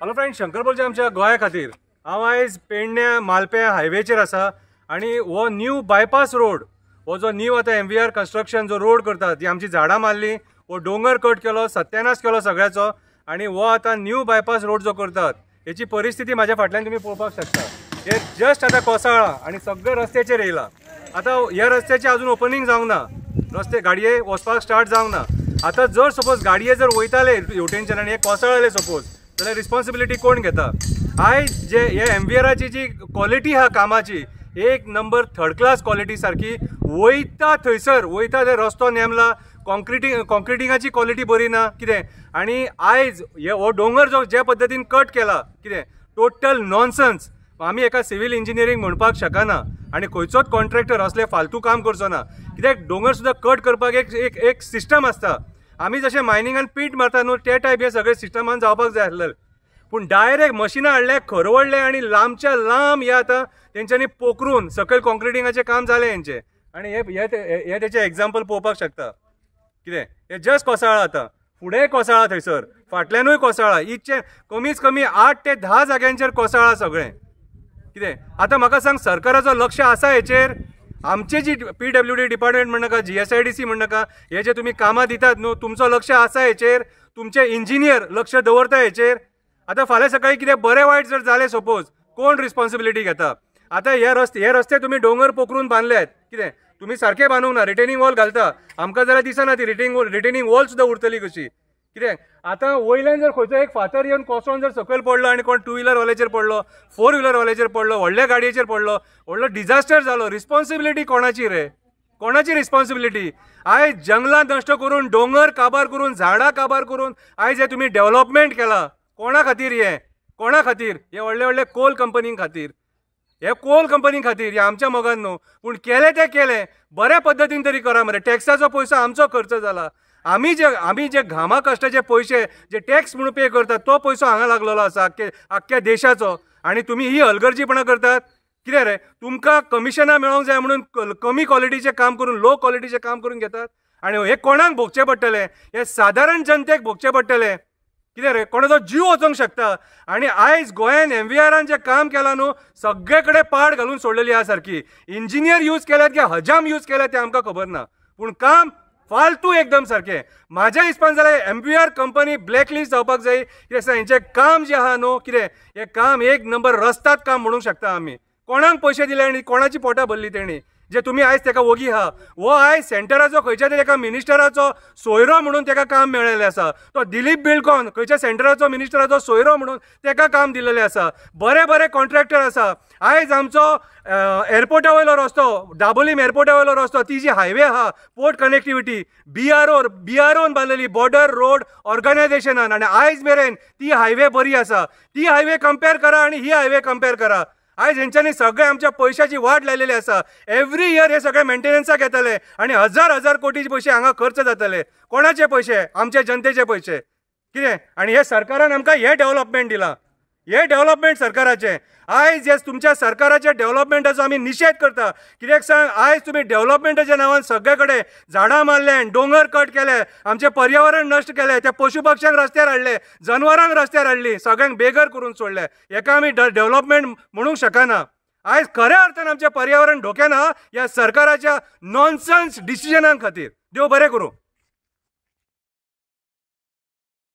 hello friend Shankar बोलचे आमच्या गोंया खातीर हांव आयज पेडण्या मालप्या हायवेचेर आसा आनी हो न्यू बायपास रोड हो जो न्यू आतां एम व्ही आर कन्स्ट्रक्शन जो रोड करतात ती आमची झाडां मारली हो डोंगर कट केलो सत्यानाश केलो सगळ्याचो आनी हो आतां न्यू बायपास रोड जो करतात हेची परिस्थिती म्हाज्या फाटल्यान तुमी पळोवपाक शकता हे जस्ट आतां कोसळ्ळां आनी सगळे रस्त्याचेर येयलां आतां ह्या रस्त्याचे अजून ओपनिंग जावंक ना रस्ते गाडये वचपाक स्टार्ट जावंक ना आतां जर सपोज गाडये जर वयताले हेवटेनच्यान आनी हे कोसळले सपोज जाल्यार रिस्पॉन्सिबिलिटी कोण घेता आयज जे हे एमव्हीआराची जी क्वॉलिटी आहा कामाची एक नंबर थर्ड क्लास क्वॉलिटी सारकी वयता थंयसर वयता ते रस्तो नेमला कॉन्क्रिटींग कॉन्क्रिटिंगाची क्वॉलिटी बरी ना कितें आनी आयज हे हो डोंगर जो जे पद्दतीन कट केला कितें टोटल नॉनसन्स आमी एका सिव्हिल इंजिनियरींग म्हणपाक शकना आनी खंयचोच कॉन्ट्रॅक्टर असले फालतू काम करचो ना कित्याक डोंगर सुद्दां कट करपाक एक एक एक सिस्टम आसता आमी मायनिंग आणि पीट मारता न्हू ते टायप हे सगळे सिस्टमान जावपाक जाय आसलें पूण डायरेक्ट मशिनां हाडले खरवडले आणि लांबच्या लांब हे आता तेंच्यांनी पोखरून सकयल कॉन्क्रिटिंगाचें काम झाले यांचे आणि हे त्याचे एक्झाम्पल पळोवपाक शकता कितें हे जस्ट कोसळ्ळां आता पुढे कोसाळा थंयसर फाटल्यानूय कोसाळा इतचे कमीच कमी आठ ते दहा जाग्यांचेर कोसळा सगळे कितें आता म्हाका सांग सरकाराचो लक्ष आसा हेचेर आमचे G P W D department म्हणनाका G S I D C म्हणनाका हे जे तुम्ही कामां दितात न्हू तुमचं लक्ष आसा याचेर तुमचे इंजिनियर लक्ष दवरता हेचेर आतां फाल्यां सकाळी कितें बरे वायट जर झाले सपोज कोण रिस्पॉन्सिबिलिटी घेता आता हे रस्ते हे रस्ते तुम्ही डोंगर पोखरून बांदल्यात कितें तुम्ही सारखे बांदूंक ना रिटेनिंग वॉल घालता आमकां जाल्यार दिसना ती रिटेनिंग वॉल रिटेनिंग वॉल सुद्दां उरतली कशी कित्याक आतां वयल्यान जर खंयचो एक फातर येवन कोसळून जर सकयल पडलो आनी कोण टू व्हिलर व्हिलरवाल्याचेर पडलो फोर व्हिलर व्हिलरवाल्याचेर पडलो व्हडल्या गाडयेचेर पडलो व्हडलो डिजास्टर जालो रिस्पॉन्सिबिलिटी कोणाची रे कोणाची रिस्पॉन्सिबिलिटी आयज जंगलां नश्ट करून डोंगर काबार करून झाडां काबार करून आयज हे तुमी डेव्हलपमेंट केला कोणा खातीर हे कोणा खातीर हे व्हडले व्हडले कोल कंपनीं खातीर हे कोल कंपनी खातीर हे आमच्या मोगान न्हू पूण केले ते केले बऱ्या पद्दतीन तरी करा मरे टॅक्साचो पयसो आमचो खर्च जाला आमी जे आम्ही जे घामा कष्टाचे पैसे जे टॅक्स म्हणून पे करतात तो पैसो हांगा लागलेलो आसा आख्खे आख्ख्या देशाचो आणि तुम्ही ही हलगर्जीपणां करतात कितें रे तुमकां कमिशनां मेळोंक जाय म्हणून कमी क्वॉलिटीचें काम करून लो क्वॉलिटीचें काम करून घेतात आणि हे कोणाक भोगचें पडटलें हे साधारण जनतेक भोगचें पडटलें कितें रे कोणाचो जीव वचोंक शकता आणि आयज गोंयान एम व्ही आरान जें काम केलां न्हू सगळे कडेन पाड घालून सोडलेली आहा सारकी इंजिनियर यूज केल्यात की हजाम यूज केल्यात ते आमकां खबर ना पूण काम फालतू एकदम सारखे माझ्या हिसपान जाल्यार M B R company blacklist जावपाक जाय कित्याक काम जें आहा न्हू कितें हें काम एक नंबर रस्तात काम म्हणूंक शकता आमी कोणाक पयशे दिले आनी कोणाची पोटां भरली तेणी जे तुम्ही आयज तेका वोगी हा हो आयज सेंटराचो खंयच्या तरी एका मिनिस्टराचो सोयरो म्हणून तेका काम मेळलेलें आसा तो दिलीप बिल्कोन खंयच्या सेंटराचो मिनिस्टराचो सोयरो म्हणून तेका काम दिलेले आसा बरे बरे कॉन्ट्रॅक्टर आसा आयज आमचो एअरपोर्टा वयलो रस्तो दाबोलीम एअरपोर्टा वयलो रस्तो ती जी हायवे हा port connectivity B R O B R ओन बांधलेली बॉर्डर रोड ऑर्गनायझेशनान आणि आयज मेरेन ती हायवे बरी आसा ती हायवे कंपेर करा आणि ही हायवे कंपेर करा आज हेंच्यांनी सगळे आमच्या पैशाची वाट लायलेली असा एव्हरी इयर हे सगळे मेंटेनन्सा येतले आणि हजार हजार कोटीचे पैसे हांगा खर्च जातले कोणाचे पैसे आमच्या जनतेचे पैसे कितें आणि हे सरकारान आमकां हे डेव्हलपमेंट दिलां हे डेव्हलपमेंट सरकाराचे आयज हे तुमच्या सरकाराच्या डेव्हलपमेंटाचो आम्ही निशेध करता कित्याक सांग आयज तुम्ही डेव्हलपमेंटाच्या नांवान सगळे झाडां मारले डोंगर कट केले आमचे पर्यावरण नष्ट केले त्या पशु रस्त्यार हाडले जनावरांक रस्त्यार हाडली सगळ्यांक बेगर करून सोडले हेका आम्ही डेव्हलपमेंट म्हणूंक शकना आयज खऱ्या अर्थान आमचें पर्यावरण धोक्यान हा ह्या सरकाराच्या नॉनसन्स डिसिजनां खातीर देव बरें करूं